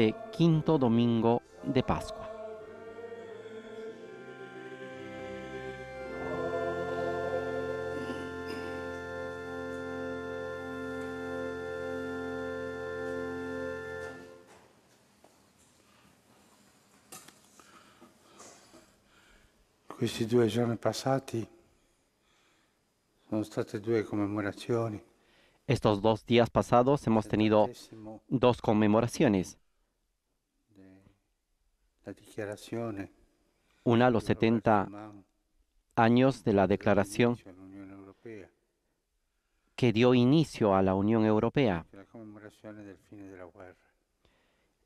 Este quinto domingo de Pascua. Estos dos días pasados hemos tenido dos conmemoraciones una a los 70 años de la declaración que dio inicio a la Unión Europea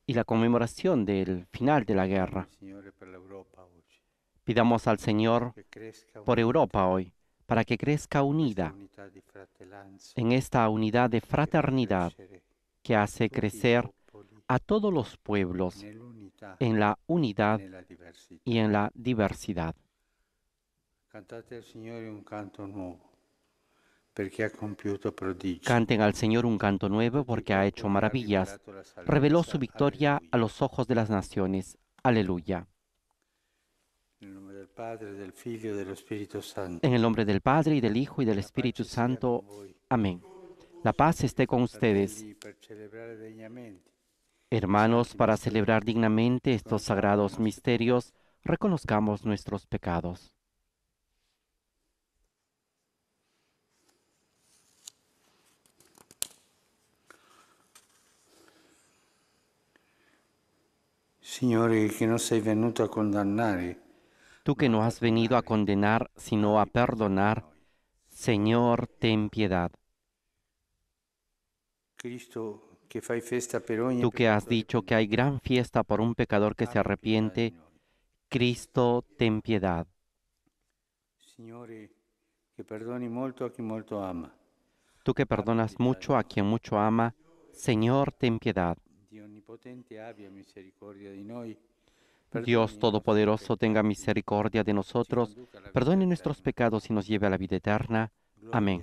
y la conmemoración del final de la guerra. Pidamos al Señor por Europa hoy, para que crezca unida en esta unidad de fraternidad que hace crecer a todos los pueblos en la unidad y en la diversidad. Canten al Señor un canto nuevo porque ha hecho maravillas. Reveló su victoria a los ojos de las naciones. Aleluya. En el nombre del Padre, y del Hijo, y del Espíritu Santo. Amén. La paz esté con ustedes Hermanos, para celebrar dignamente estos sagrados misterios, reconozcamos nuestros pecados. Señor, que no a condenar, eh, Tú que no has venido a condenar, sino a perdonar, Señor, ten piedad. Cristo Tú que has dicho que hay gran fiesta por un pecador que se arrepiente, Cristo, ten piedad. Tú que perdonas mucho a quien mucho ama, Señor, ten piedad. Dios Todopoderoso tenga misericordia de nosotros, perdone nuestros pecados y nos lleve a la vida eterna. Amén.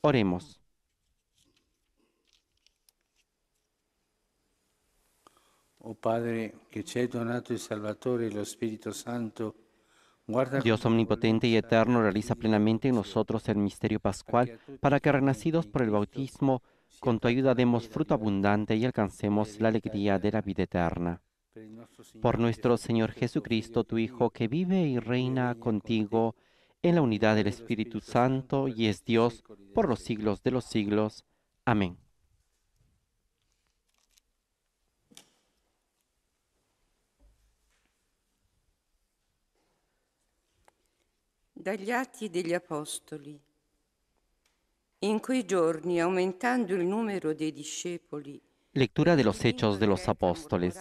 Oremos. Oh Padre, que ci hai donato il Salvatore e lo Espíritu Santo, guarda. Dios omnipotente y eterno realiza plenamente en nosotros el misterio pascual para que renacidos por el bautismo, con tu ayuda demos fruto abundante y alcancemos la alegría de la vida eterna. Por nuestro Señor Jesucristo, tu Hijo, que vive y reina contigo en la unidad del Espíritu Santo y es Dios por los siglos de los siglos. Amén. Dagli Atti degli Apostoli. In quei giorni, aumentando il numero dei discepoli, Lectura de los Hechos de los Apóstoles.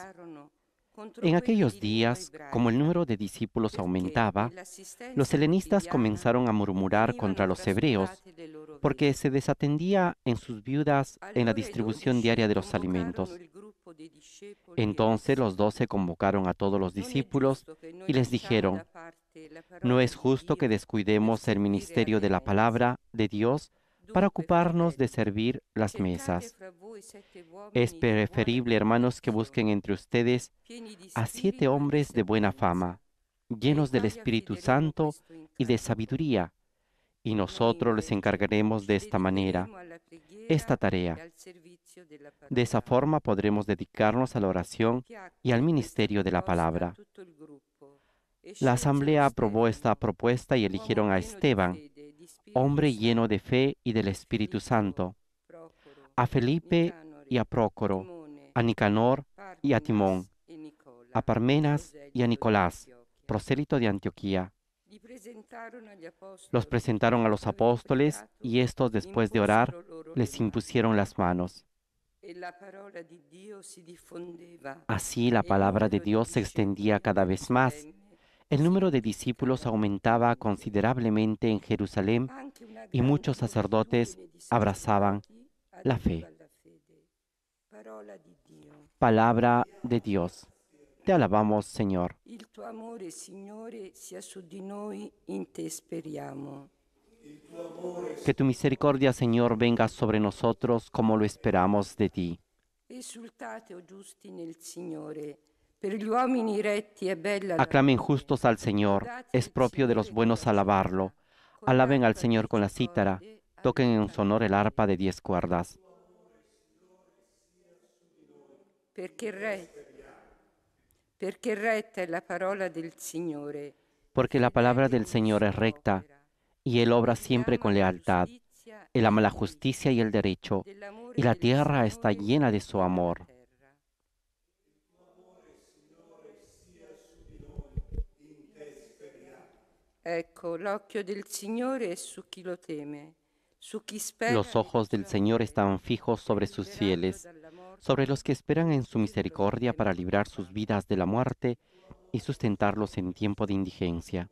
En aquellos días, como el número de discípulos aumentaba, los helenistas comenzaron a murmurar contra los hebreos porque se desatendía en sus viudas en la distribución diaria de los alimentos. Entonces los doce convocaron a todos los discípulos y les dijeron, no es justo que descuidemos el ministerio de la palabra de Dios para ocuparnos de servir las mesas. Es preferible, hermanos, que busquen entre ustedes a siete hombres de buena fama, llenos del Espíritu Santo y de sabiduría, y nosotros les encargaremos de esta manera esta tarea. De esa forma podremos dedicarnos a la oración y al ministerio de la palabra. La asamblea aprobó esta propuesta y eligieron a Esteban, hombre lleno de fe y del Espíritu Santo, a Felipe y a Prócoro, a Nicanor y a Timón, a Parmenas y a Nicolás, prosélito de Antioquía. Los presentaron a los apóstoles y estos después de orar les impusieron las manos. Así la palabra de Dios se extendía cada vez más el número de discípulos aumentaba considerablemente en Jerusalén y muchos sacerdotes abrazaban la fe. Palabra de Dios. Te alabamos, Señor. Que tu misericordia, Señor, venga sobre nosotros como lo esperamos de ti. Oh Aclamen justos al Señor, es propio de los buenos alabarlo. Alaben al Señor con la cítara, toquen en su honor el arpa de diez cuerdas. Porque la palabra del Señor es recta y Él obra siempre con lealtad. Él ama la justicia y el derecho y la tierra está llena de su amor. del su lo Los ojos del Señor están fijos sobre sus fieles, sobre los que esperan en su misericordia para librar sus vidas de la muerte y sustentarlos en tiempo de indigencia.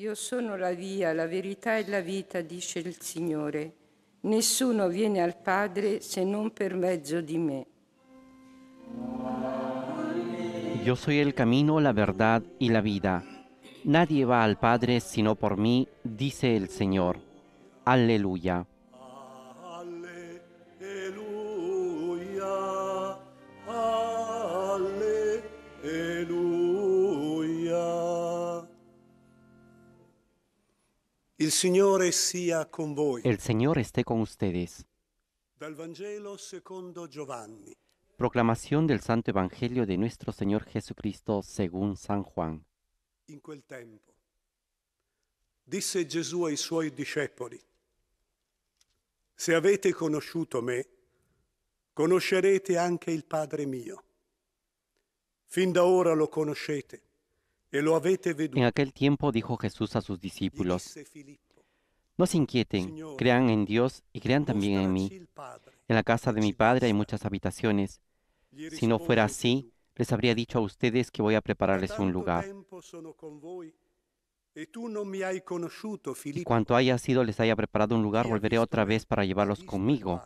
Io sono la via, la verità e la vita, dice il Signore. Nessuno viene al Padre se non per mezzo di me. Io sono il cammino, la verità e la vita. Nadie va al Padre sino por mí, dice il Signore. Alleluia. Il Signore sia con voi. Il Signore esté con ustedes. Dal Vangelo secondo Giovanni. Proclamación del Santo Evangelio de nuestro Señor Jesucristo según San Juan. In quel tempo disse Gesù ai suoi discepoli: Se avete conosciuto me, conoscerete anche il Padre mio. Fin da ora lo conoscete En aquel tiempo dijo Jesús a sus discípulos, no se inquieten, crean en Dios y crean también en mí. En la casa de mi Padre hay muchas habitaciones. Si no fuera así, les habría dicho a ustedes que voy a prepararles un lugar. Y cuanto haya sido, les haya preparado un lugar, volveré otra vez para llevarlos conmigo.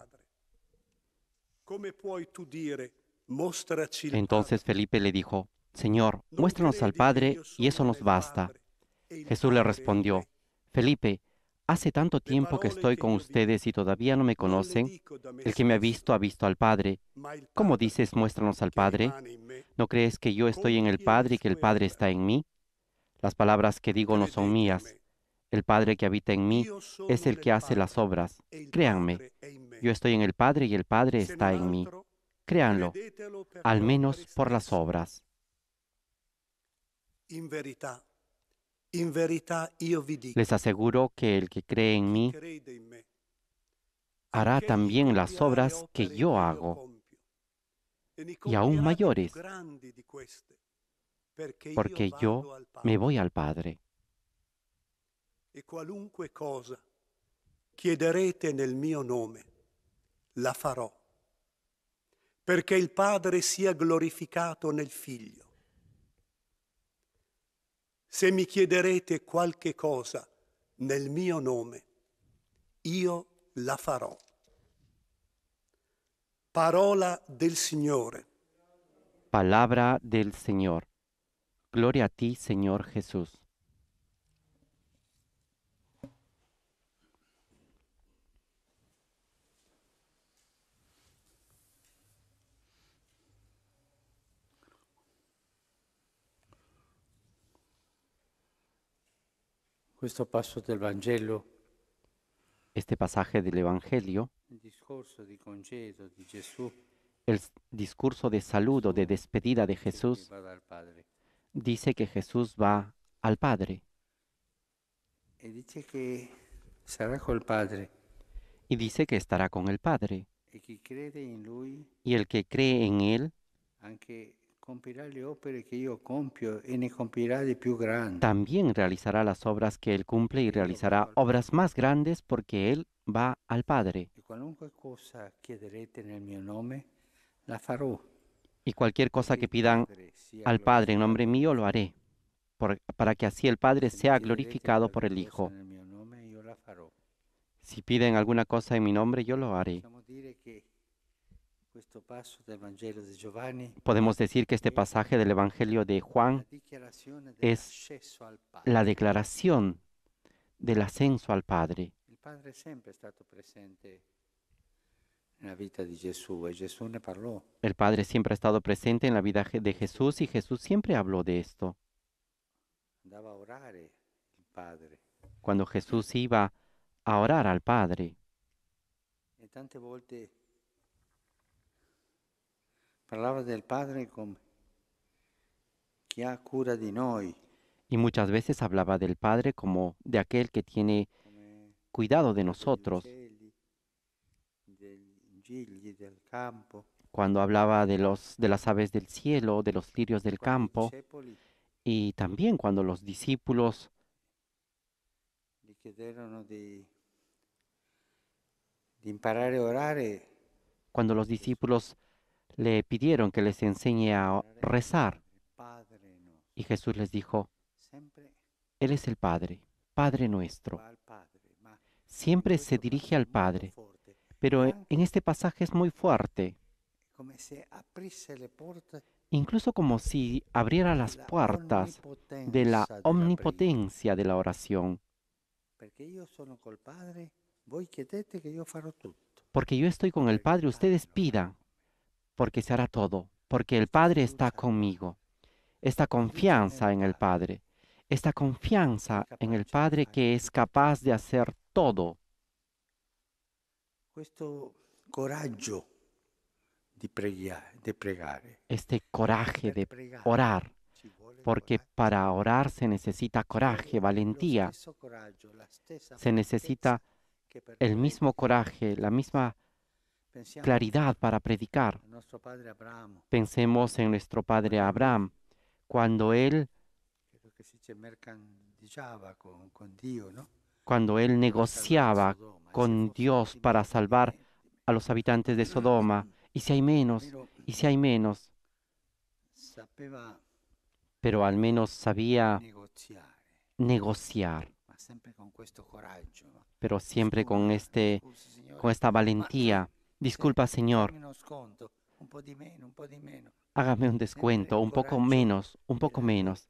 Entonces Felipe le dijo, Señor, muéstranos al Padre y eso nos basta. Jesús le respondió, Felipe, hace tanto tiempo que estoy con ustedes y todavía no me conocen. El que me ha visto ha visto al Padre. ¿Cómo dices, muéstranos al Padre? ¿No crees que yo estoy en el Padre y que el Padre está en mí? Las palabras que digo no son mías. El Padre que habita en mí es el que hace las obras. Créanme, yo estoy en el Padre y el Padre está en mí. Créanlo, al menos por las obras. Les aseguro que el que cree en mí hará también las obras que yo hago e y aún mayores, porque yo me voy al Padre. Y e qualunque cosa chiederete nel mio nome, la farò, porque el Padre sea glorificado en el Figlio. se mi chiederete qualche cosa nel mio nome, io la farò. Parola del Signore. Palabra del Señor. Gloria a ti, Señor Jesús. este pasaje del Evangelio, el discurso de saludo, de despedida de Jesús, dice que Jesús va al e Padre. Y dice que estará con el Padre. E y el el que cree en Él, también realizará las obras que Él cumple y realizará obras más grandes porque Él va al Padre. Y cualquier cosa que pidan al Padre en nombre mío lo haré, para que así el Padre sea glorificado por el Hijo. Si piden alguna cosa en mi nombre, yo lo haré. Podemos decir que este pasaje del Evangelio de Juan es la declaración del ascenso al Padre. E El Padre siempre ha estado presente en la vida de Jesús y Jesús siempre habló de esto. Cuando Jesús iba a orar al Padre. E y muchas veces hablaba del Padre como de aquel que tiene cuidado de nosotros. Cuando hablaba de, los, de las aves del cielo, de los lirios del campo, y también cuando los discípulos eh, cuando los discípulos le pidieron que les enseñe a rezar. Y Jesús les dijo, Él es el Padre, Padre nuestro. Siempre se dirige al Padre, pero en este pasaje es muy fuerte. Incluso como si abriera las puertas de la omnipotencia de la oración. Porque yo estoy con el Padre, ustedes pidan, porque se hará todo, porque el Padre está conmigo. Esta confianza en el Padre, esta confianza en el Padre que es capaz de hacer todo. Este coraje de orar, porque para orar se necesita coraje, valentía, se necesita el mismo coraje, la misma claridad para predicar. Pensemos en nuestro padre Abraham, cuando él cuando él negociaba con Dios para salvar a los habitantes de Sodoma, y si hay menos, y si hay menos, pero al menos sabía negociar, pero siempre con, este, con esta valentía. Disculpa, Señor. Hágame un descuento, un poco menos, un poco menos.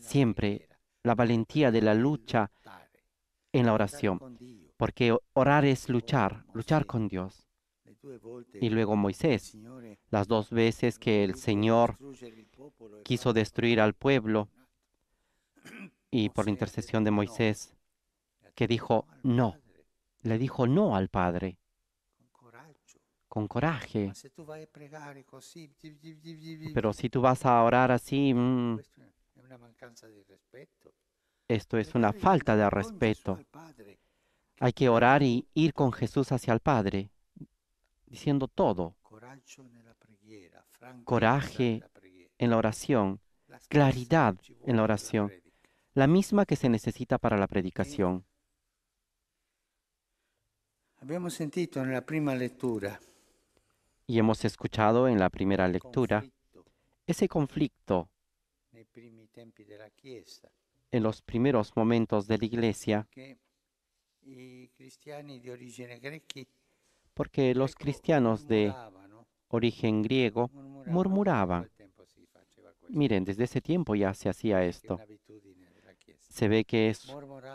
Siempre la valentía de la lucha en la oración, porque orar es luchar, luchar con Dios. Y luego Moisés, las dos veces que el Señor e quiso destruir al pueblo, y por la intercesión de Moisés, que dijo no, le dijo no al Padre con coraje. Ah, Pero si tú vas a orar así, mm. esto es una falta de respeto. Hay que orar y ir con Jesús hacia el Padre, diciendo todo. Coraje en la oración, claridad en la oración, la misma que se necesita para la predicación. Habíamos sentido en la primera lectura y hemos escuchado en la primera lectura, ese conflicto en los primeros momentos de la Iglesia, porque eh, los cristianos de origen griego murmuraban. Miren, desde ese tiempo ya se hacía esto. Se ve que es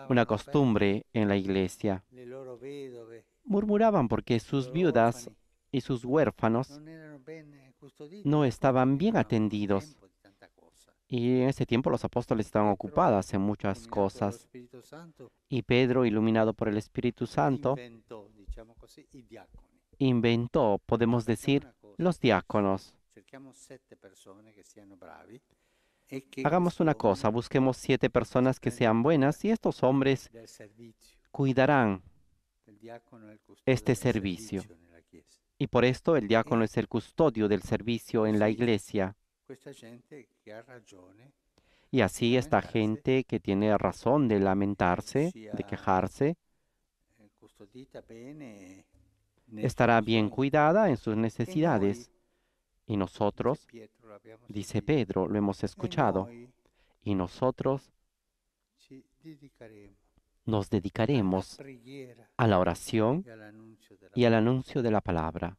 una costumbre en la iglesia. Murmuraban porque sus viudas y sus huérfanos no eh, estaban bien atendidos. Y en ese tiempo los apóstoles estaban ocupados en muchas cosas. Y Pedro, iluminado por el Espíritu Santo, inventó, podemos decir, los diáconos. Hagamos una cosa, busquemos siete personas que sean buenas y estos hombres cuidarán este servicio. Y por esto el diácono es el custodio del servicio en la iglesia. Y así esta gente que tiene razón de lamentarse, de ah, quejarse, eh, estará bien cuidada en sus necesidades. Y nosotros, dice Pedro, lo hemos escuchado, y nosotros nos dedicaremos a la oración y al anuncio de la palabra.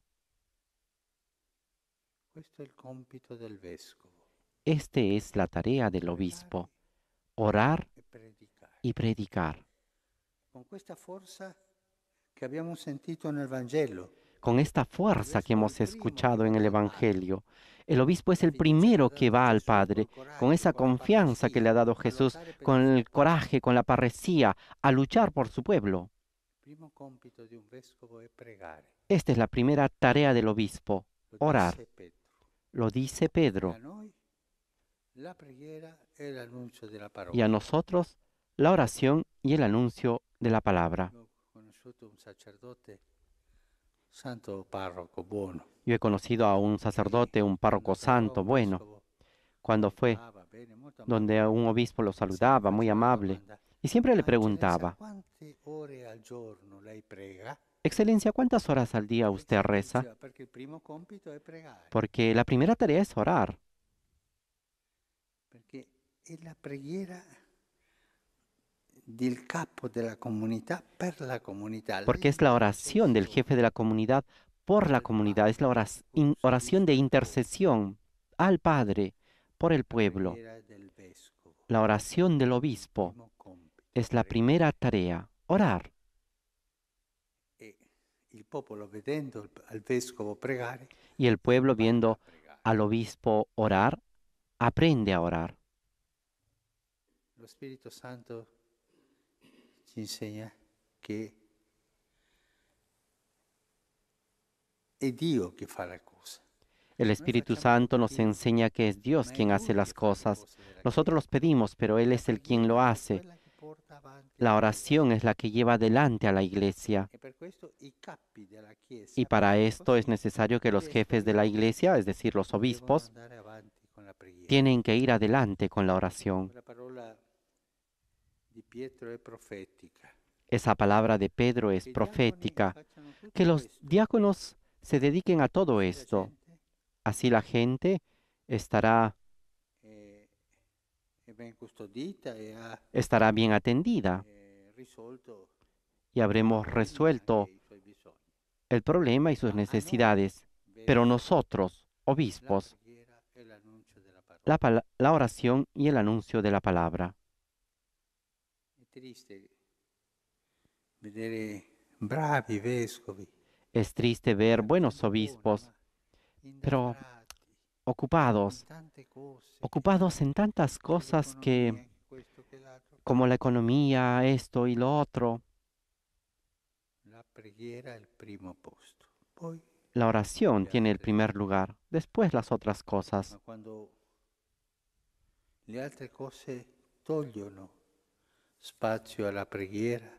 Este es la tarea del obispo, orar y predicar. Con esta fuerza que en el con esta fuerza que hemos escuchado en el Evangelio. El obispo es el primero que va al Padre, con esa confianza que le ha dado Jesús, con el coraje, con la parresía, a luchar por su pueblo. Esta es la primera tarea del obispo, orar. Lo dice Pedro. Y a nosotros la oración y el anuncio de la palabra. Yo he conocido a un sacerdote, un párroco santo, bueno, cuando fue ah, donde un obispo lo saludaba, muy amable, y siempre le preguntaba, Excelencia, ¿cuántas horas al día usted reza? Porque la primera tarea es orar. Porque es la Porque es la oración del jefe de la comunidad por la comunidad, es la oración de intercesión al Padre por el pueblo, la oración del obispo. Es la primera tarea, orar. Eh, y el pueblo viendo al obispo orar, aprende a orar. El Espíritu Santo nos enseña que es Dios quien hace las cosas. Nosotros los pedimos, pero Él es el quien lo hace. La oración es la que lleva adelante a la iglesia. Y para esto es necesario que los jefes de la iglesia, es decir, los obispos, tienen que ir adelante con la oración. Esa palabra de Pedro es profética. Que los diáconos se dediquen a todo esto. Así la gente estará Ah, estará bien atendida eh, y habremos resuelto el problema y sus ah, necesidades. Pero nosotros, obispos, la, oración y el anuncio de la palabra. Es triste ver buenos obispos, pero ocupados, ocupados en tantas cosas que, como la economía, esto y lo otro. La oración tiene el primer lugar, después las otras cosas.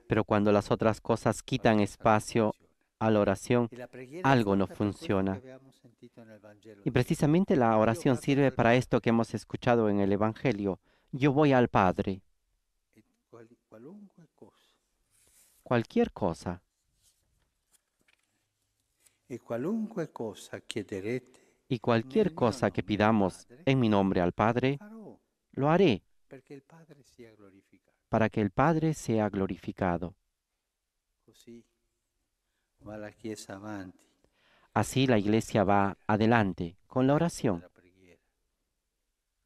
Pero cuando las otras cosas quitan espacio a la oración, algo no funciona. Y precisamente la oración sirve para esto que hemos escuchado en el Evangelio. Yo voy al Padre. Eh, cualquier cosa. Y cualquier cosa que pidamos en mi nombre al Padre, lo haré para que el Padre sea glorificado. Así la iglesia va adelante con la oración,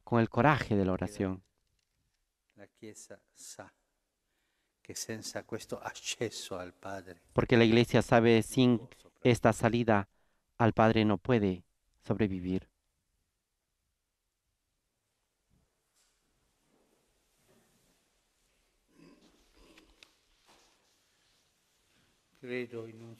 con el coraje de la oración. que al Padre. Porque la iglesia sabe sin esta salida al Padre no puede sobrevivir. Creo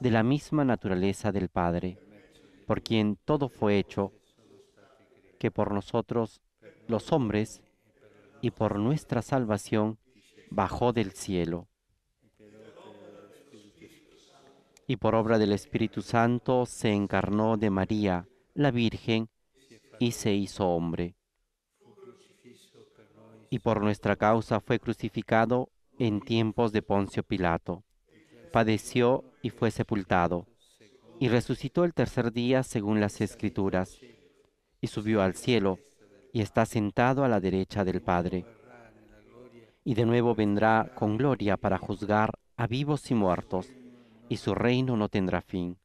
de la misma naturaleza del Padre, por quien todo fue hecho, que por nosotros los hombres y por nuestra salvación bajó del cielo. Y por obra del Espíritu Santo se encarnó de María, la Virgen, y se hizo hombre. Y por nuestra causa fue crucificado en tiempos de Poncio Pilato. Padeció y fue sepultado, y resucitó el tercer día según las escrituras, y subió al cielo, y está sentado a la derecha del Padre. Y de nuevo vendrá con gloria para juzgar a vivos y muertos, y su reino no tendrá fin.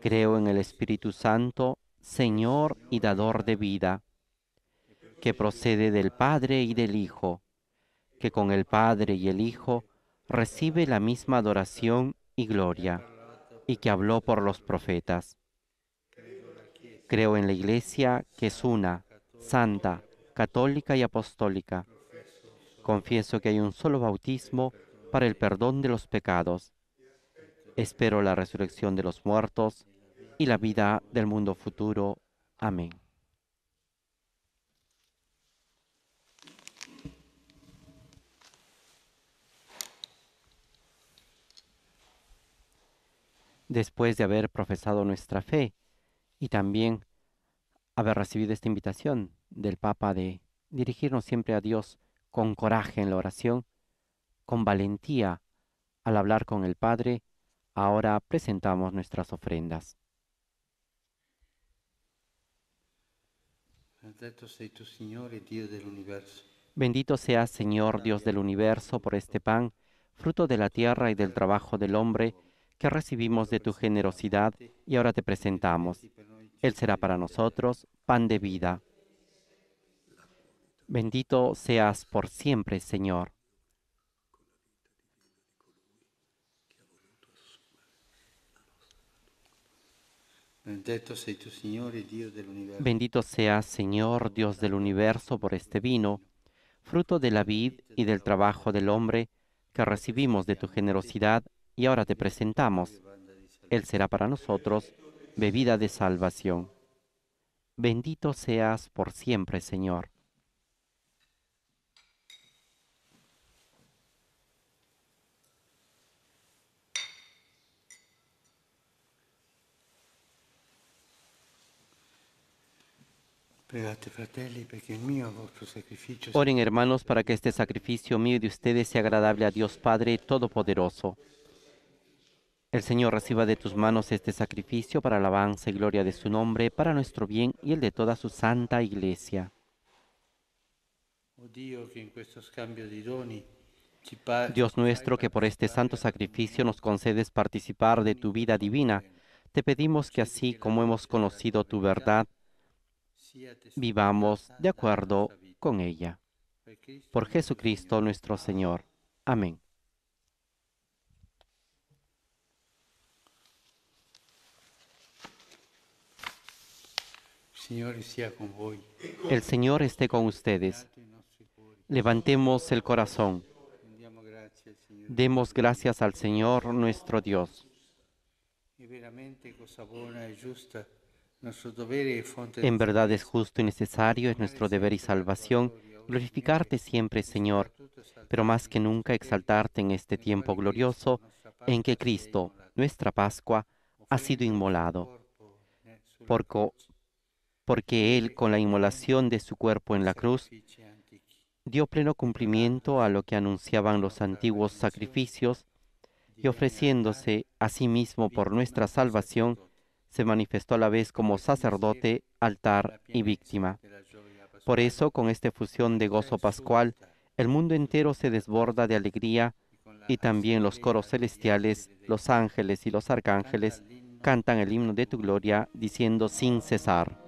Creo en el Espíritu Santo, Señor y dador de vida, que procede del Padre y del Hijo, que con el Padre y el Hijo recibe la misma adoración y gloria, y que habló por los profetas. Creo en la Iglesia, que es una, santa, católica y apostólica. Confieso que hay un solo bautismo para el perdón de los pecados. Espero la resurrección de los muertos y la vida del mundo futuro. Amén. después de haber profesado nuestra fe y también haber recibido esta invitación del Papa de dirigirnos siempre a Dios con coraje en la oración, con valentía al hablar con el Padre, ahora presentamos nuestras ofrendas. Bendito sea Señor, Dios del universo, por este pan, fruto de la tierra y del trabajo del hombre, que recibimos de tu generosidad y ahora te presentamos. Él será para nosotros pan de vida. Bendito seas por siempre, Señor. Bendito seas, Señor, Dios del universo, por este vino, fruto de la vid y del trabajo del hombre que recibimos de tu generosidad y ahora te presentamos. Él será para nosotros bebida de salvación. Bendito seas por siempre, Señor. Oren hermanos para que este sacrificio mío y de ustedes sea agradable a Dios Padre Todopoderoso. El Señor reciba de tus manos este sacrificio para alabanza y gloria de su nombre, para nuestro bien y el de toda su santa iglesia. Oh Dios nuestro, que por este santo sacrificio nos concedes participar de tu vida divina, te pedimos que así como hemos conocido tu verdad, vivamos de acuerdo con ella. Por Jesucristo nuestro Señor. Amén. El Señor esté con ustedes. Levantemos el corazón. Demos gracias al Señor nuestro Dios. En verdad es justo y necesario, es nuestro deber y salvación glorificarte siempre, Señor, pero más que nunca exaltarte en este tiempo glorioso en que Cristo, nuestra Pascua, ha sido inmolado. Por, porque Él, con la inmolación de su cuerpo en la cruz, dio pleno cumplimiento a lo que anunciaban los antiguos sacrificios y ofreciéndose a sí mismo por nuestra salvación, se manifestó a la vez como sacerdote, altar y víctima. Por eso, con esta fusión de gozo pascual, el mundo entero se desborda de alegría y también los coros celestiales, los ángeles y los arcángeles cantan el himno de tu gloria diciendo sin cesar.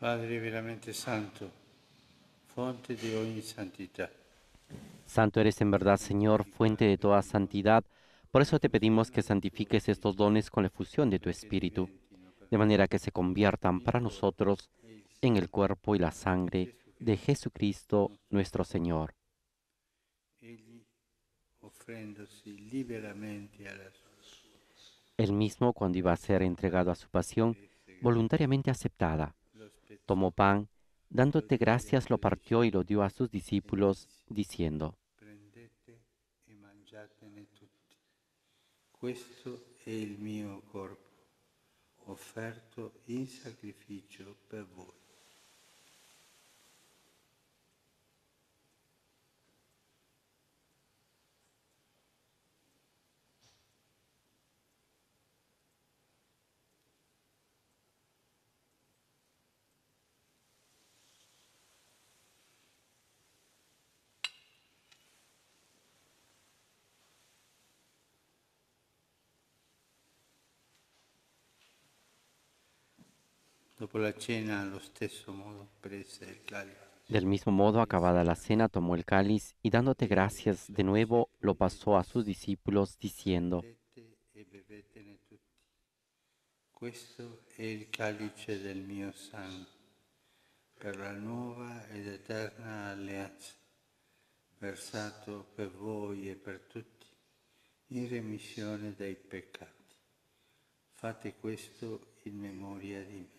Padre veramente santo, fuente de y santidad. Santo eres en verdad, Señor, fuente de toda santidad. Por eso te pedimos que santifiques estos dones con la fusión de tu Espíritu, de manera que se conviertan para nosotros en el cuerpo y la sangre de Jesucristo nuestro Señor. Él mismo, cuando iba a ser entregado a su pasión, voluntariamente aceptada, tomó pan, dándote gracias lo partió y lo dio a sus discípulos, diciendo, Prendete Questo è il mio corpo, offerto in sacrificio per voi. Del mismo modo, acabada la cena, tomó el cáliz y dándote gracias de nuevo, lo pasó a sus discípulos diciendo, Questo è il calice del mio sangue, per la nuova ed eterna alleanza, versato per voi e per tutti in remissione dei peccati. Fate questo in memoria di mí.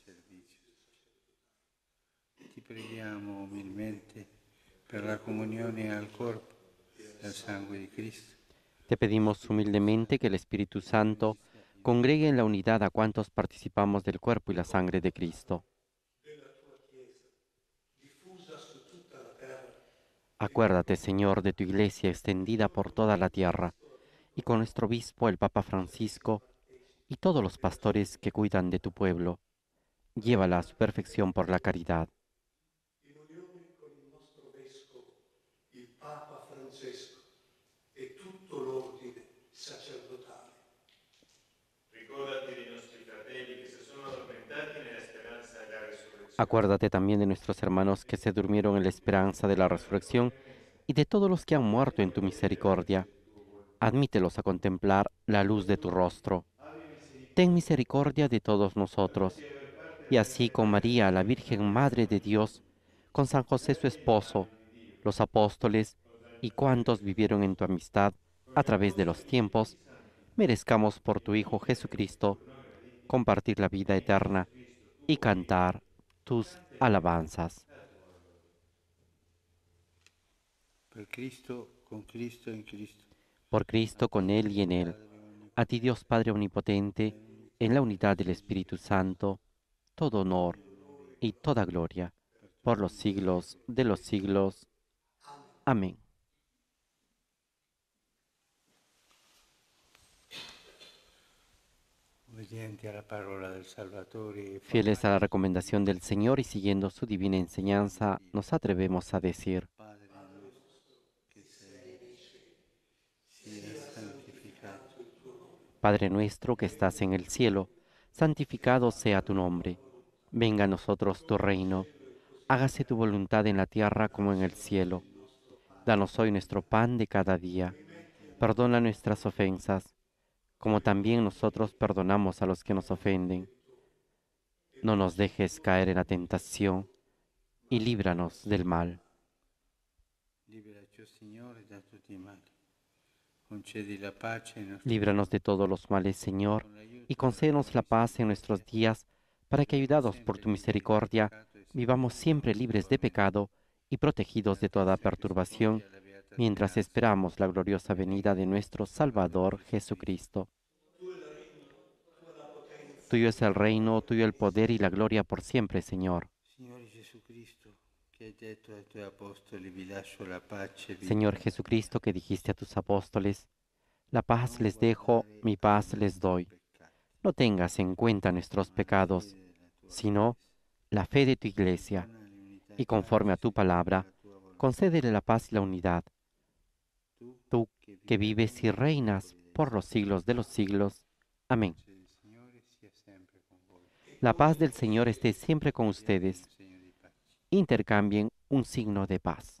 Te pedimos humildemente que el Espíritu Santo congregue en la unidad a cuantos participamos del cuerpo y la sangre de Cristo. Acuérdate, Señor, de tu iglesia extendida por toda la tierra, y con nuestro obispo, el Papa Francisco, y todos los pastores que cuidan de tu pueblo. Llévala a su perfección por la caridad. Acuérdate también de nuestros hermanos que se durmieron en la esperanza de la resurrección y de todos los que han muerto en tu misericordia. Admítelos a contemplar la luz de tu rostro. Ten misericordia de todos nosotros. Y así con María, la Virgen Madre de Dios, con San José su esposo, los apóstoles y cuantos vivieron en tu amistad a través de los tiempos, merezcamos por tu Hijo Jesucristo compartir la vida eterna y cantar alabanzas. Por Cristo, con Cristo, en Cristo. Por Cristo, con Él y en Él. A ti Dios Padre Omnipotente, en la unidad del Espíritu Santo, todo honor y toda gloria, por los siglos de los siglos. Amén. Fieles a la recomendación del Señor y siguiendo su divina enseñanza, nos atrevemos a decir, Padre nuestro que estás en el cielo, santificado sea tu nombre, venga a nosotros tu reino, hágase tu voluntad en la tierra como en el cielo. Danos hoy nuestro pan de cada día, perdona nuestras ofensas como también nosotros perdonamos a los que nos ofenden. No nos dejes caer en la tentación y líbranos del mal. Líbranos de todos los males, Señor, y concédenos la paz en nuestros días, para que, ayudados por tu misericordia, vivamos siempre libres de pecado y protegidos de toda perturbación mientras esperamos la gloriosa venida de nuestro Salvador Jesucristo. Tuyo es el reino, tuyo el poder y la gloria por siempre, Señor. Señor Jesucristo, que dijiste a tus apóstoles, la paz les dejo, mi paz les doy. No tengas en cuenta nuestros pecados, sino la fe de tu iglesia. Y conforme a tu palabra, concédele la paz y la unidad, tú que vives y reinas por los siglos de los siglos. Amén. La paz del Señor esté siempre con ustedes. Intercambien un signo de paz.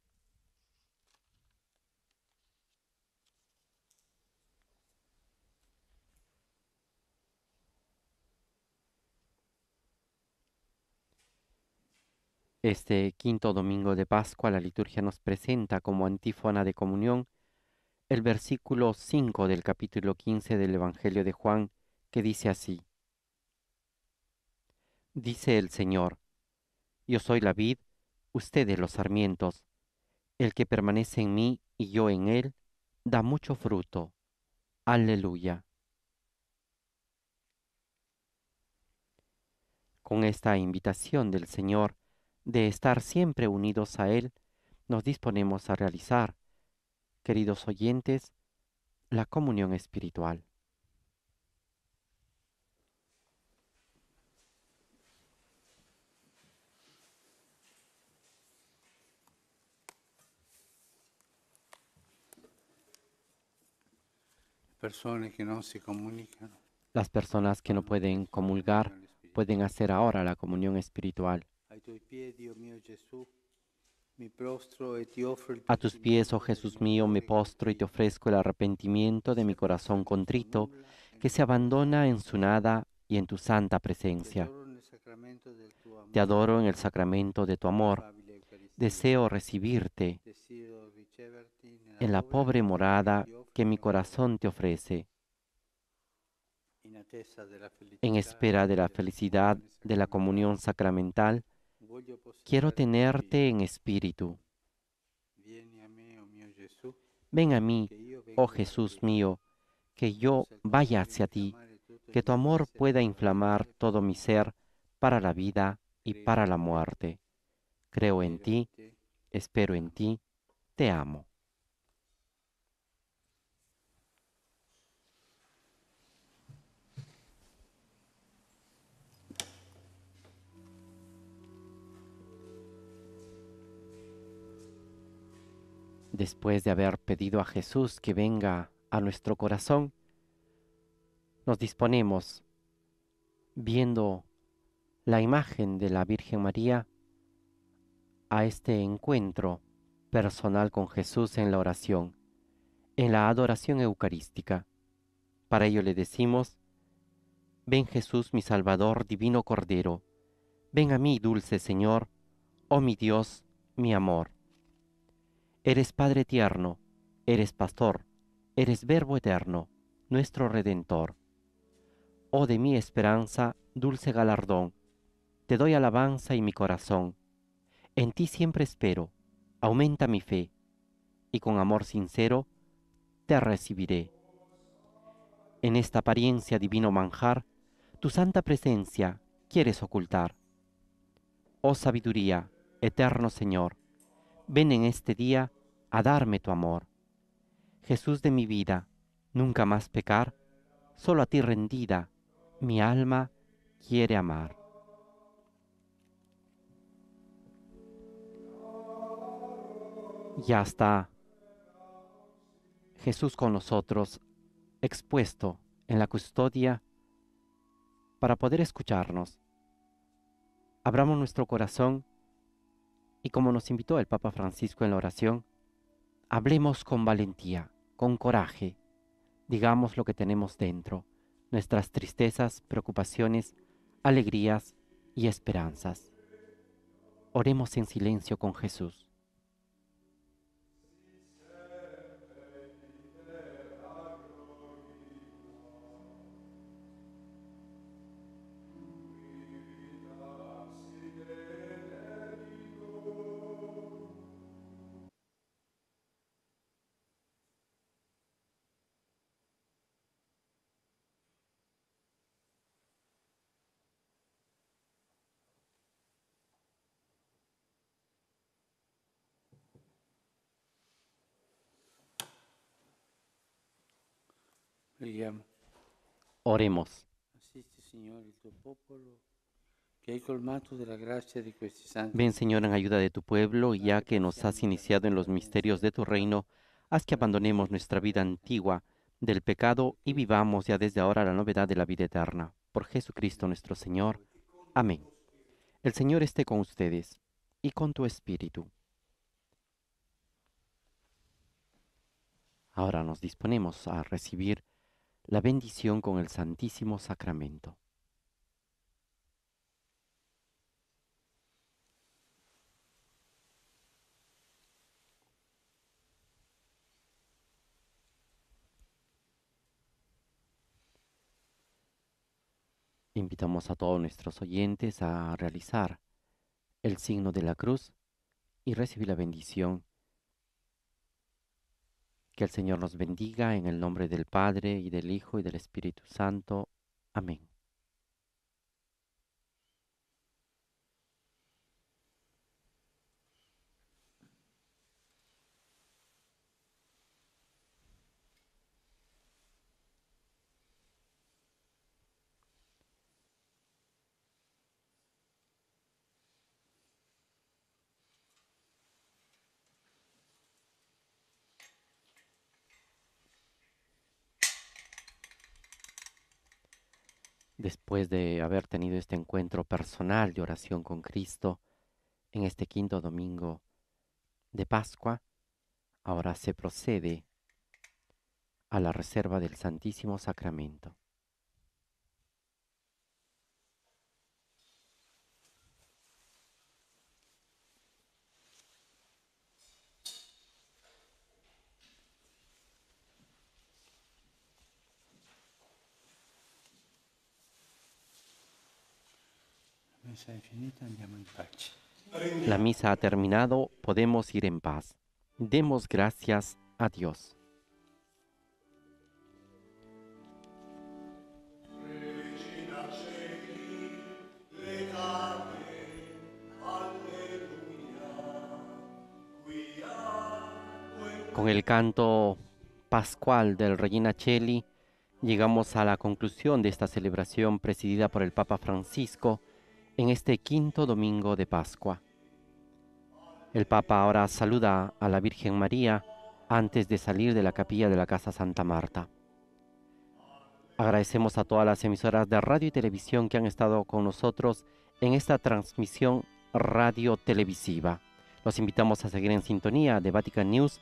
Este quinto domingo de Pascua la liturgia nos presenta como antífona de comunión el versículo 5 del capítulo 15 del Evangelio de Juan, que dice así. Dice el Señor, Yo soy la vid, ustedes los sarmientos. El que permanece en mí y yo en él, da mucho fruto. Aleluya. Con esta invitación del Señor, de estar siempre unidos a Él, nos disponemos a realizar, queridos oyentes, la comunión espiritual. Las personas que no pueden comulgar pueden hacer ahora la comunión espiritual. A tus pies, oh Jesús mío, me postro y te ofrezco el arrepentimiento de mi corazón contrito, que se abandona en su nada y en tu santa presencia. Te adoro en el sacramento de tu amor. Deseo recibirte en la pobre morada que mi corazón te ofrece, en espera de la felicidad de la comunión sacramental Quiero tenerte en espíritu. Ven a mí, oh Jesús mío, que yo vaya hacia ti, que tu amor pueda inflamar todo mi ser para la vida y para la muerte. Creo en ti, espero en ti, te amo. después de haber pedido a Jesús que venga a nuestro corazón, nos disponemos, viendo la imagen de la Virgen María, a este encuentro personal con Jesús en la oración, en la adoración eucarística. Para ello le decimos, Ven Jesús mi Salvador, divino Cordero, ven a mí, dulce Señor, oh mi Dios, mi amor. Eres Padre tierno, eres pastor, eres Verbo eterno, nuestro Redentor. Oh de mi esperanza, dulce galardón, te doy alabanza y mi corazón. En ti siempre espero, aumenta mi fe, y con amor sincero te recibiré. En esta apariencia divino manjar, tu santa presencia quieres ocultar. Oh sabiduría, eterno Señor, ven en este día a darme tu amor. Jesús de mi vida, nunca más pecar, solo a ti rendida, mi alma quiere amar. Ya está Jesús con nosotros, expuesto en la custodia para poder escucharnos. Abramos nuestro corazón y como nos invitó el Papa Francisco en la oración, hablemos con valentía, con coraje, digamos lo que tenemos dentro, nuestras tristezas, preocupaciones, alegrías y esperanzas. Oremos en silencio con Jesús. Oremos. Ven, Señor, en ayuda de tu pueblo, ya que nos has iniciado en los misterios de tu reino, haz que abandonemos nuestra vida antigua del pecado y vivamos ya desde ahora la novedad de la vida eterna. Por Jesucristo nuestro Señor. Amén. El Señor esté con ustedes y con tu espíritu. Ahora nos disponemos a recibir la bendición con el Santísimo Sacramento. Invitamos a todos nuestros oyentes a realizar el signo de la cruz y recibir la bendición que el Señor nos bendiga en el nombre del Padre y del Hijo y del Espíritu Santo. Amén. después de haber tenido este encuentro personal de oración con Cristo en este quinto domingo de Pascua, ahora se procede a la reserva del Santísimo Sacramento. La misa ha terminado, podemos ir en paz. Demos gracias a Dios. Con el canto pascual del Regina Cheli, llegamos a la conclusión de esta celebración presidida por el Papa Francisco en este quinto domingo de Pascua. El Papa ahora saluda a la Virgen María antes de salir de la capilla de la Casa Santa Marta. Agradecemos a todas las emisoras de radio y televisión que han estado con nosotros en esta transmisión radio-televisiva. Los invitamos a seguir en sintonía de Vatican News